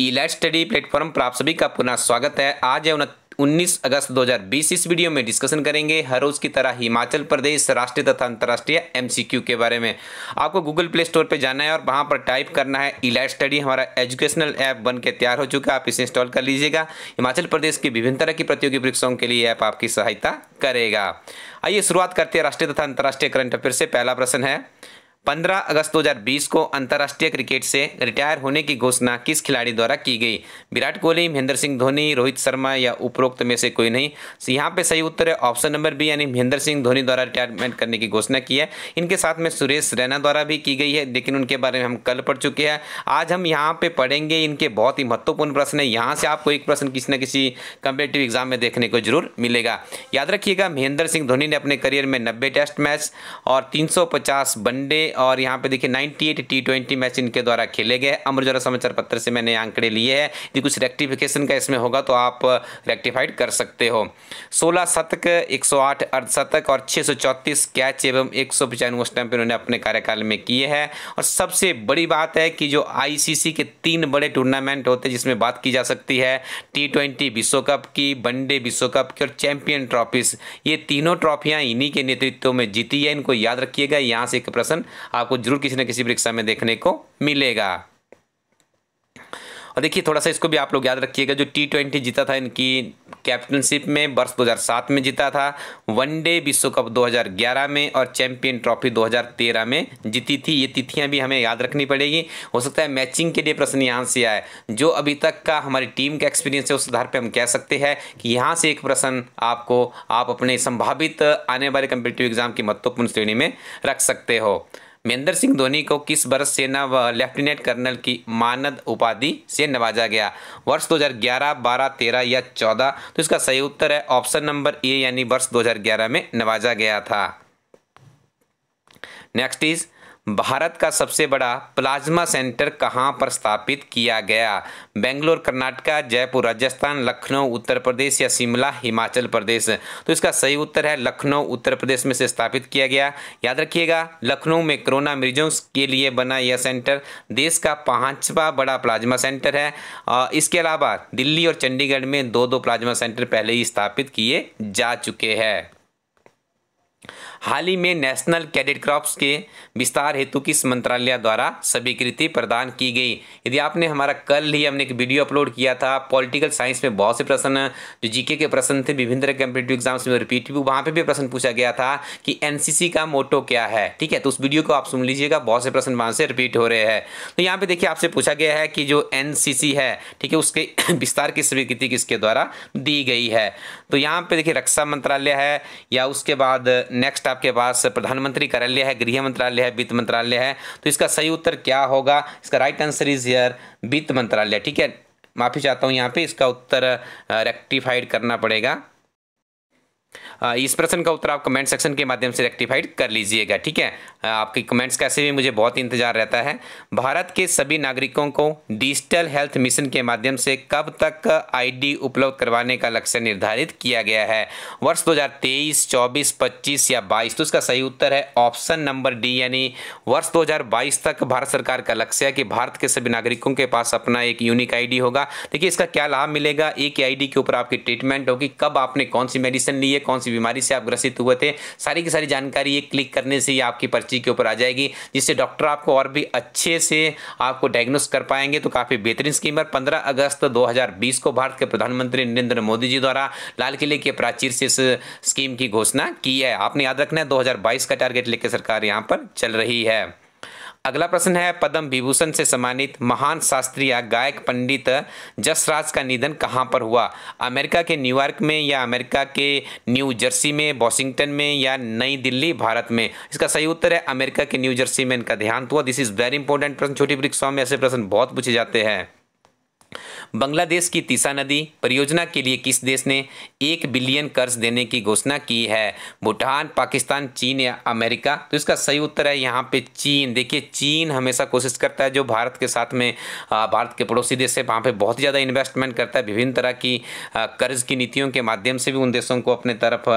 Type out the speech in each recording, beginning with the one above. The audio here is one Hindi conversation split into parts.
ईलाइट स्टडी प्लेटफॉर्म पर आप सभी का पुनः स्वागत है आज है उन्नीस अगस्त 2020 इस वीडियो में डिस्कशन करेंगे हर रोज की तरह हिमाचल प्रदेश राष्ट्रीय तथा अंतर्राष्ट्रीय एमसीक्यू के बारे में आपको गूगल प्ले स्टोर पर जाना है और वहां पर टाइप करना है इलाइट स्टडी हमारा एजुकेशनल ऐप बन के तैयार हो चुका है आप इसे इंस्टॉल कर लीजिएगा हिमाचल प्रदेश की विभिन्न तरह की प्रतियोगी परीक्षाओं के लिए ऐप आपकी सहायता करेगा आइए शुरुआत करते हैं राष्ट्रीय तथा अंतर्राष्ट्रीय करंट अफेयर से पहला प्रश्न है 15 अगस्त 2020 को अंतर्राष्ट्रीय क्रिकेट से रिटायर होने की घोषणा किस खिलाड़ी द्वारा की गई विराट कोहली महेंद्र सिंह धोनी रोहित शर्मा या उपरोक्त में से कोई नहीं तो यहाँ पे सही उत्तर है ऑप्शन नंबर बी यानी महेंद्र सिंह धोनी द्वारा रिटायरमेंट करने की घोषणा की है इनके साथ में सुरेश रैना द्वारा भी की गई है लेकिन उनके बारे में हम कल पढ़ चुके हैं आज हम यहाँ पर पढ़ेंगे इनके बहुत ही महत्वपूर्ण प्रश्न है यहाँ से आपको एक प्रश्न किसी न किसी कम्पिटेटिव एग्जाम में देखने को जरूर मिलेगा याद रखिएगा महेंद्र सिंह धोनी ने अपने करियर में नब्बे टेस्ट मैच और तीन वनडे और यहाँ पे देखिए 98 टी ट्वेंटी मैच इनके द्वारा खेले गए अमर उजाला समाचार पत्र से मैंने आंकड़े लिए हैं यदि कुछ रेक्टिफिकेशन का इसमें होगा तो आप रेक्टिफाइड कर सकते हो 16 शतक 108 अर्धशतक और 634 कैच एवं एक सौ पचानवे स्टैम्प इन्होंने अपने कार्यकाल में किए हैं और सबसे बड़ी बात है कि जो सी के तीन बड़े टूर्नामेंट होते हैं जिसमें बात की जा सकती है टी विश्व कप की वनडे विश्व कप की और चैंपियन ट्रॉफीज ये तीनों ट्रॉफियाँ इन्हीं के नेतृत्व में जीती है इनको याद रखिएगा यहाँ से एक प्रश्न आपको जरूर किसी न किसी परीक्षा में देखने को मिलेगा और देखिए थोड़ा सा इसको भी आप लोग याद रखिएगा जो टी ट्वेंटी जीता था इनकी कैप्टनशिप में वर्ष 2007 में जीता था वनडे विश्व कप 2011 में और चैंपियन ट्रॉफी 2013 में जीती थी ये तिथियां भी हमें याद रखनी पड़ेगी हो सकता है मैचिंग के लिए प्रश्न यहाँ से आए जो अभी तक का हमारी टीम का एक्सपीरियंस है उस आधार पर हम कह सकते हैं कि यहाँ से एक प्रश्न आपको आप अपने संभावित आने वाले कम्पिटेटिव एग्जाम की महत्वपूर्ण श्रेणी में रख सकते हो महेंद्र सिंह धोनी को किस वर्ष सेना व लेफ्टिनेंट कर्नल की मानद उपाधि से नवाजा गया वर्ष 2011, 12, 13 या 14 तो इसका सही उत्तर है ऑप्शन नंबर ए यानी वर्ष 2011 में नवाजा गया था नेक्स्ट इज़ भारत का सबसे बड़ा प्लाज्मा सेंटर कहाँ पर स्थापित किया गया बेंगलोर कर्नाटका जयपुर राजस्थान लखनऊ उत्तर प्रदेश या शिमला हिमाचल प्रदेश तो इसका सही उत्तर है लखनऊ उत्तर प्रदेश में से स्थापित किया गया याद रखिएगा लखनऊ में कोरोना मरीजों के लिए बना यह सेंटर देश का पाँचवा बड़ा प्लाज्मा सेंटर है इसके अलावा दिल्ली और चंडीगढ़ में दो दो प्लाज्मा सेंटर पहले ही स्थापित किए जा चुके हैं हाल ही में नेशनल कैडेट क्रॉप्स के विस्तार हेतु किस मंत्रालय द्वारा स्वीकृति प्रदान की गई यदि आपने हमारा कल ही हमने एक वीडियो अपलोड किया था पॉलिटिकल साइंस में बहुत से प्रश्न जो जीके के प्रश्न थे विभिन्न तरह कम्पिटेटिव एग्जाम्स में रिपीट वहाँ पर भी प्रश्न पूछा गया था कि एन का मोटो क्या है ठीक है तो उस वीडियो को आप सुन लीजिएगा बहुत से प्रश्न वहाँ से रिपीट हो रहे हैं तो यहाँ पर देखिए आपसे पूछा गया है कि जो एन है ठीक है उसके विस्तार की स्वीकृति किसके द्वारा दी गई है तो यहाँ पर देखिए रक्षा मंत्रालय है या उसके बाद नेक्स्ट आप आपके पास प्रधानमंत्री कार्यालय है गृह मंत्रालय है वित्त मंत्रालय है तो इसका सही उत्तर क्या होगा इसका राइट आंसर इज हेयर वित्त मंत्रालय ठीक है माफ़ी चाहता हूँ यहाँ पे इसका उत्तर रेक्टिफाइड करना पड़ेगा इस प्रश्न का उत्तर आप कमेंट सेक्शन के माध्यम से रेक्टिफाइड कर लीजिएगा ठीक है आपके कमेंट्स कैसे भी मुझे बहुत इंतजार रहता है भारत के सभी नागरिकों को डिजिटल हेल्थ मिशन के माध्यम से कब तक आईडी उपलब्ध करवाने का लक्ष्य निर्धारित किया गया है वर्ष 2023, 24, 25 या 22 तो इसका सही उत्तर है ऑप्शन नंबर डी यानी वर्ष दो तक भारत सरकार का लक्ष्य है कि भारत के सभी नागरिकों के पास अपना एक यूनिक आई होगा देखिए इसका क्या लाभ मिलेगा एक आई के ऊपर आपकी ट्रीटमेंट होगी कब आपने कौन सी मेडिसिन ली है कौन सी बीमारी से आप ग्रसित हुए थे सारी की सारी जानकारी ये क्लिक करने से ही आपकी पर्ची के ऊपर आ जाएगी जिससे डॉक्टर आपको और भी अच्छे से आपको डायग्नोस कर पाएंगे तो काफ़ी बेहतरीन स्कीम है पंद्रह अगस्त दो को भारत के प्रधानमंत्री नरेंद्र मोदी जी द्वारा लाल किले के प्राचीर से इस स्कीम की घोषणा की है आपने याद रखना है दो का टारगेट लेकर सरकार यहाँ पर चल रही है अगला प्रश्न है पद्म विभूषण से सम्मानित महान शास्त्रीय गायक पंडित जसराज का निधन कहाँ पर हुआ अमेरिका के न्यूयॉर्क में या अमेरिका के न्यू जर्सी में वॉशिंगटन में या नई दिल्ली भारत में इसका सही उत्तर है अमेरिका के न्यू जर्सी में इनका ध्यान हुआ दिस इज वेरी इंपॉर्टेंट प्रश्न छोटी परीक्षाओं में ऐसे प्रश्न बहुत पूछे जाते हैं बांग्लादेश की तीसा नदी परियोजना के लिए किस देश ने एक बिलियन कर्ज देने की घोषणा की है भूटान पाकिस्तान चीन या अमेरिका तो इसका सही उत्तर है यहाँ पे चीन देखिए चीन हमेशा कोशिश करता है जो भारत के साथ में भारत के पड़ोसी देश है वहाँ पर बहुत ज़्यादा इन्वेस्टमेंट करता है विभिन्न तरह की कर्ज की नीतियों के माध्यम से भी उन देशों को अपने तरफ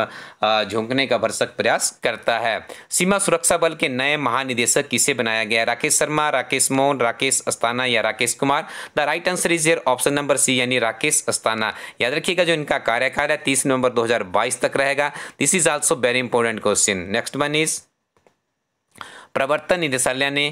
झोंकने का भरसक प्रयास करता है सीमा सुरक्षा बल के नए महानिदेशक किसे बनाया गया राकेश शर्मा राकेश मोहन राकेश अस्थाना या Rakesh Kumar the right answer is here option option number C यानी राकेश अस्थाना याद रखिएगा जो इनका कार्यकाल है तीस नवंबर 2022 तक रहेगा this is also very important question next one is प्रवर्तन निदेशालय ने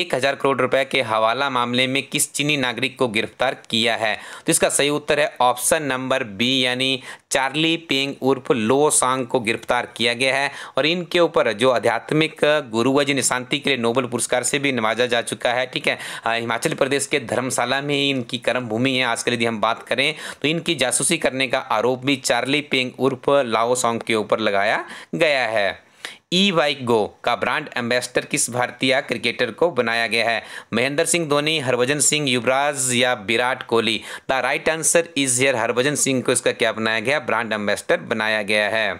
एक हज़ार करोड़ रुपए के हवाला मामले में किस चीनी नागरिक को गिरफ्तार किया है तो इसका सही उत्तर है ऑप्शन नंबर बी यानी चार्ली पिंग उर्फ लो सांग को गिरफ्तार किया गया है और इनके ऊपर जो आध्यात्मिक गुरु है जिन्हें शांति के लिए नोबल पुरस्कार से भी नवाजा जा चुका है ठीक है हिमाचल प्रदेश के धर्मशाला में इनकी कर्म भूमि है आजकल यदि हम बात करें तो इनकी जासूसी करने का आरोप भी चार्ली पिंग उर्फ लाओ सॉन्ग के ऊपर लगाया गया है ई बाइक गो का ब्रांड एम्बेसडर किस भारतीय क्रिकेटर को बनाया गया है महेंद्र सिंह धोनी हरभजन सिंह युवराज या Virat Kohli the right answer is here Harbhajan Singh को इसका क्या बनाया गया ब्रांड एम्बेसडर बनाया गया है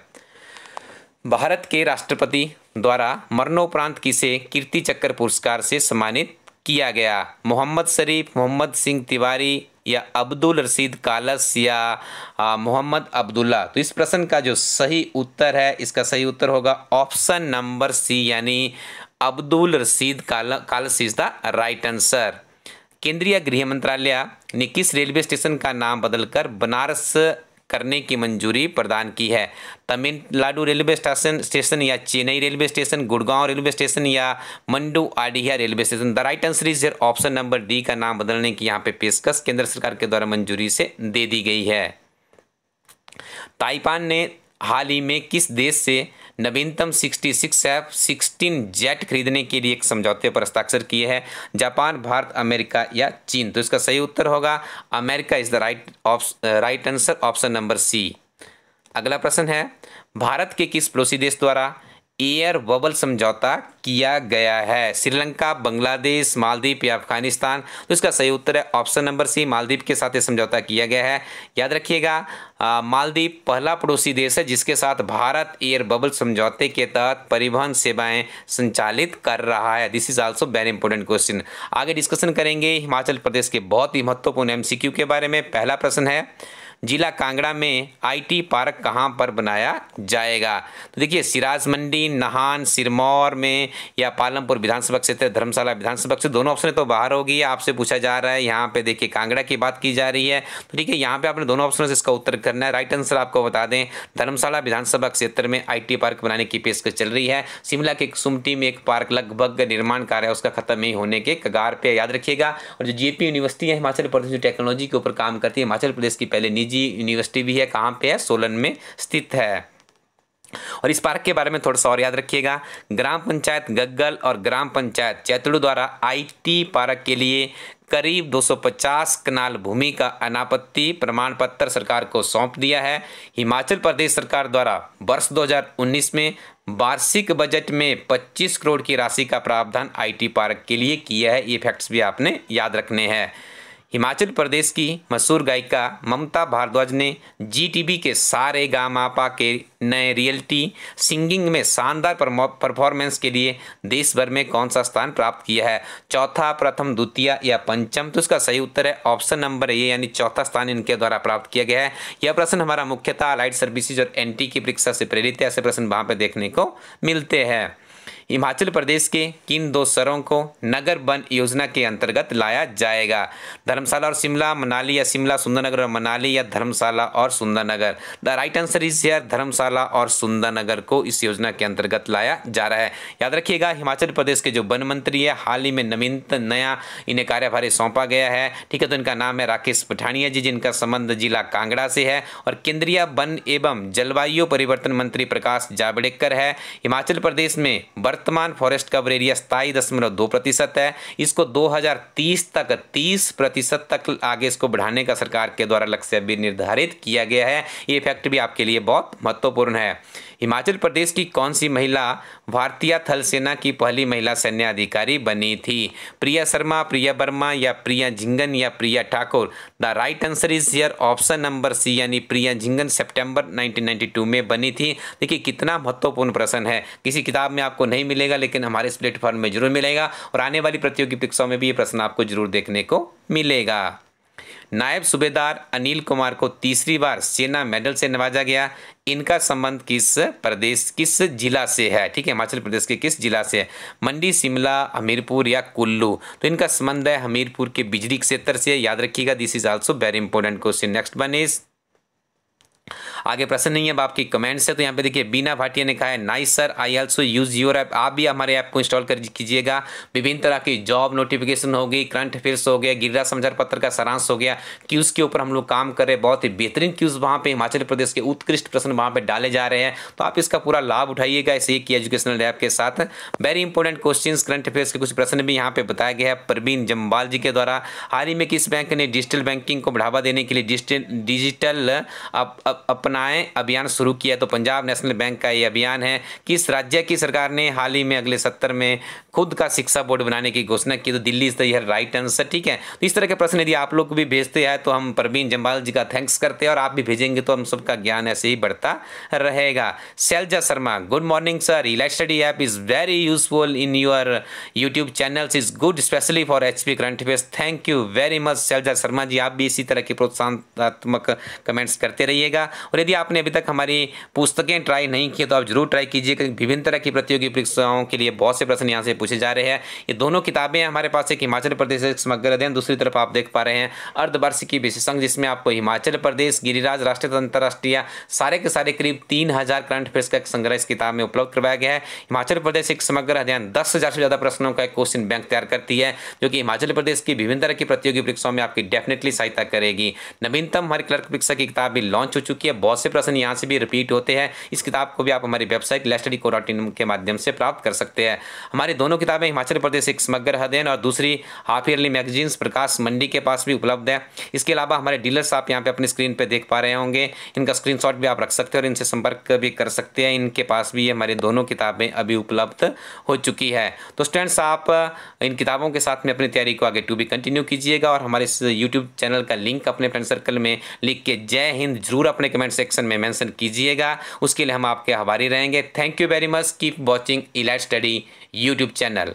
भारत के राष्ट्रपति द्वारा मरणोपरांत किसे कीर्ति चक्र पुरस्कार से सम्मानित किया गया मोहम्मद शरीफ मोहम्मद सिंह तिवारी या अब्दुल रसीद कालस या मोहम्मद अब्दुल्ला तो इस प्रश्न का जो सही उत्तर है इसका सही उत्तर होगा ऑप्शन नंबर सी यानी Abdul Rashid Kalas is the right answer केंद्रीय गृह मंत्रालय ने किस रेलवे स्टेशन का नाम बदलकर बनारस करने की मंजूरी प्रदान की है तमिलनाडु रेलवे स्टेशन स्टेशन या Chennai railway station Gurgaon railway station या Manduadih railway station the right answer is here option number D का नाम बदलने की यहाँ पे पेशकश केंद्र सरकार के द्वारा मंजूरी से दे दी गई है ताइपान ने हाल ही में किस देश से नवीनतम 66 एफ सिक्सटीन जेट खरीदने के लिए एक समझौते पर हस्ताक्षर किए हैं जापान भारत अमेरिका या चीन तो इसका सही उत्तर होगा America is the right right answer option number C अगला प्रश्न है भारत के किस पड़ोसी देश द्वारा एयर बबल समझौता किया गया है श्रीलंका बांग्लादेश मालदीप या अफगानिस्तान तो इसका सही उत्तर है ऑप्शन नंबर सी मालदीप के साथ ये समझौता किया गया है याद रखिएगा मालदीप पहला पड़ोसी देश है जिसके साथ भारत एयर बबल समझौते के तहत परिवहन सेवाएं संचालित कर रहा है this is also very important question आगे डिस्कशन करेंगे हिमाचल प्रदेश के बहुत ही महत्वपूर्ण एमसीक्यू के बारे में पहला प्रश्न है जिला कांगड़ा में आईटी पार्क कहाँ पर बनाया जाएगा तो देखिए सिराज मंडी नहान सिरमौर में या पालमपुर विधानसभा क्षेत्र धर्मशाला विधानसभा क्षेत्र दोनों ऑप्शन तो बाहर होगी आपसे पूछा जा रहा है यहाँ पे देखिए कांगड़ा की बात की जा रही है तो ठीक है यहाँ पे आपने दोनों ऑप्शनों से इसका उत्तर करना है राइट आंसर आपको बता दें धर्मशाला विधानसभा क्षेत्र में आई पार्क बनाने की पेशकश चल रही है शिमला के सुमटी में एक पार्क लगभग निर्माण कार्य है उसका खत्म ही होने के कगार पर याद रखिएगा और जो जेपी यूनिवर्सिटी है हिमाचल प्रदेश टेक्नोलॉजी के ऊपर काम करती है हिमाचल प्रदेश की पहले निजी जी यूनिवर्सिटी भी है कहाँ पे है सोलन में स्थित है और इस पार्क के बारे में थोड़ा सा और याद रखिएगा ग्राम पंचायत गग्गल और ग्राम पंचायत चैतड़ू द्वारा आईटी पार्क के लिए करीब 250 कनाल भूमि का अनापत्ति प्रमाण पत्र सरकार को सौंप दिया है हिमाचल प्रदेश सरकार द्वारा वर्ष 2019 में वार्षिक बजट में 25 करोड़ की राशि का प्रावधान आईटी पार्क के लिए किया है ये फैक्ट्स भी आपने याद रखने हैं हिमाचल प्रदेश की मशहूर गायिका ममता भारद्वाज ने जी के सारे गामापा के नए रियलिटी सिंगिंग में शानदार परफॉर्मेंस के लिए देश भर में कौन सा स्थान प्राप्त किया है चौथा प्रथम द्वितीय या पंचम तो इसका सही उत्तर है ऑप्शन नंबर ए यानी चौथा स्थान इनके द्वारा प्राप्त किया गया है यह प्रश्न हमारा मुख्यतः लाइट सर्विसेज और एन की परीक्षा से प्रेरित है ऐसे प्रश्न वहाँ पर देखने को मिलते हैं हिमाचल प्रदेश के किन दो शहरों को नगर वन योजना के अंतर्गत लाया जाएगा धर्मशाला और शिमला मनाली या शिमला सुंदरनगर और मनाली या धर्मशाला और Sundarnagar the right answer is here Dharamshala और सुंदरनगर को इस योजना के अंतर्गत लाया जा रहा है याद रखिएगा हिमाचल प्रदेश के जो वन मंत्री है हाल ही में नवीनतम नया इन्हें कार्यभार सौंपा गया है ठीक है तो इनका नाम है राकेश पठानिया जी जिनका संबंध जिला कांगड़ा से है और केंद्रीय वन एवं जलवायु परिवर्तन मंत्री प्रकाश जावड़ेकर है हिमाचल प्रदेश में वर्त वर्तमान फॉरेस्ट कवर एरिया सताईस दशमलव दो प्रतिशत है इसको 2030 तक 30 प्रतिशत तक आगे इसको बढ़ाने का सरकार के द्वारा लक्ष्य भी निर्धारित किया गया है ये फैक्ट भी आपके लिए बहुत महत्वपूर्ण है हिमाचल प्रदेश की कौन सी महिला भारतीय थल सेना की पहली महिला सैन्य अधिकारी बनी थी प्रिया शर्मा प्रिया वर्मा या प्रिया झिंगन या Priya Thakur the right answer is here option number C यानी प्रिया झिंगन सितंबर 1992 में बनी थी देखिए कितना महत्वपूर्ण प्रश्न है किसी किताब में आपको नहीं नहीं मिलेगा लेकिन हमारे इस प्लेटफॉर्म में जरूर मिलेगा और आने वाली प्रतियोगी परीक्षाओं में भी ये प्रश्न आपको जरूर देखने को मिलेगा नायब सूबेदार अनिल कुमार को तीसरी बार सेना मेडल से नवाजा गया इनका संबंध किस प्रदेश किस जिला से है ठीक है हिमाचल प्रदेश के किस जिला से है मंडी शिमला हमीरपुर या कुल्लू तो इनका संबंध है हमीरपुर के बिजली क्षेत्र से याद रखिएगा this is also very important question next one आगे प्रश्न नहीं है अब आपकी कमेंट्स है तो यहाँ पे देखिए बीना भाटिया ने कहा है nice sir I also use your app आप भी हमारे ऐप को इंस्टॉल कर कीजिएगा विभिन्न तरह की जॉब नोटिफिकेशन होगी करंट अफेयर्स हो गया गिरिराज समाचार पत्र का सारांश हो गया क्यूज के ऊपर हम लोग काम कर रहे हैं बहुत ही बेहतरीन क्यूज वहाँ पे हिमाचल प्रदेश के उत्कृष्ट प्रश्न वहाँ पे डाले जा रहे हैं तो आप इसका पूरा लाभ उठाइएगा इसे एक एजुकेशनल ऐप के साथ very important question current affairs के कुछ प्रश्न भी यहाँ पे बताया गया है प्रवीण जम्बाल जी के द्वारा हाल ही में किस बैंक ने डिजिटल बैंकिंग को बढ़ावा देने के लिए डिजिटल डिजिटल अपनाएं अभियान शुरू किया तो पंजाब नेशनल बैंक का ये अभियान है किस राज्य की सरकार ने हाल ही में अगले सत्तर में खुद का शिक्षा बोर्ड बनाने की घोषणा की तो Delhi is the here right answer ठीक है तो इस तरह के प्रश्न यदि आप लोग भी भेजते हैं तो हम प्रवीण जम्बाल जी का थैंक्स करते हैं और आप भी भेजेंगे तो हम सबका ज्ञान ऐसे ही बढ़ता रहेगा Shailja Sharma good morning sir Elite Study app is very useful in your YouTube channels is good specially for H P current affairs thank you very much Shailja Sharma ji आप भी इसी तरह के प्रोत्साहनात्मक कमेंट्स करते रहिएगा जाएगा और यदि आपने अभी तक हमारी पुस्तकें ट्राई नहीं की तो आप जरूर ट्राई कीजिए विभिन्न तरह की प्रतियोगी परीक्षाओं के लिए बहुत से प्रश्न यहाँ से पूछे जा रहे हैं ये दोनों किताबें हमारे पास एक हिमाचल प्रदेश समग्र अध्ययन दूसरी तरफ आप देख पा रहे हैं अर्धवार्षिकी विशेषज्ञ जिसमें आपको हिमाचल प्रदेश गिरिराज राष्ट्रीय अंतर्राष्ट्रीय सारे के सारे करीब तीन हज़ार करंट अफेयर्स का संग्रह इस किताब में उपलब्ध करवाया गया है हिमाचल प्रदेश एक समग्र अध्ययन दस हज़ार से ज़्यादा प्रश्नों का एक क्वेश्चन बैंक तैयार करती है जो कि हिमाचल प्रदेश की विभिन्न तरह की प्रतियोगी परीक्षाओं में आपकी डेफिनेटली सहायता करेगी नवीनतम हमारी क्लर्क परीक्षा की किताब भी लॉन्च हो चुकी चुकी है बहुत से प्रश्न यहाँ से भी रिपीट होते हैं इस किताब को भी आप हमारी वेबसाइट लेस्टडी को डॉट इन के माध्यम से प्राप्त कर सकते हैं हमारी दोनों किताबें हिमाचल प्रदेश एक समग्र हदेन और दूसरी half yearly magazines Prakash Mandi के पास भी उपलब्ध है इसके अलावा हमारे डीलर्स आप यहाँ पर अपनी स्क्रीन पर देख पा रहे होंगे इनका स्क्रीन भी आप रख सकते हैं और इनसे संपर्क भी कर सकते हैं इनके पास भी ये हमारी दोनों किताबें अभी उपलब्ध हो चुकी है तो स्टूडेंट्स आप इन किताबों के साथ में अपनी तैयारी को आगे टू भी कंटिन्यू कीजिएगा और हमारे इस यूट्यूब चैनल का लिंक अपने फ्रेंड सर्कल में लिख के जय हिंद जरूर अपने अपने कमेंट सेक्शन में मेंशन कीजिएगा उसके लिए हम आपके आभारी रहेंगे thank you very much keep watching Elite Study YouTube channel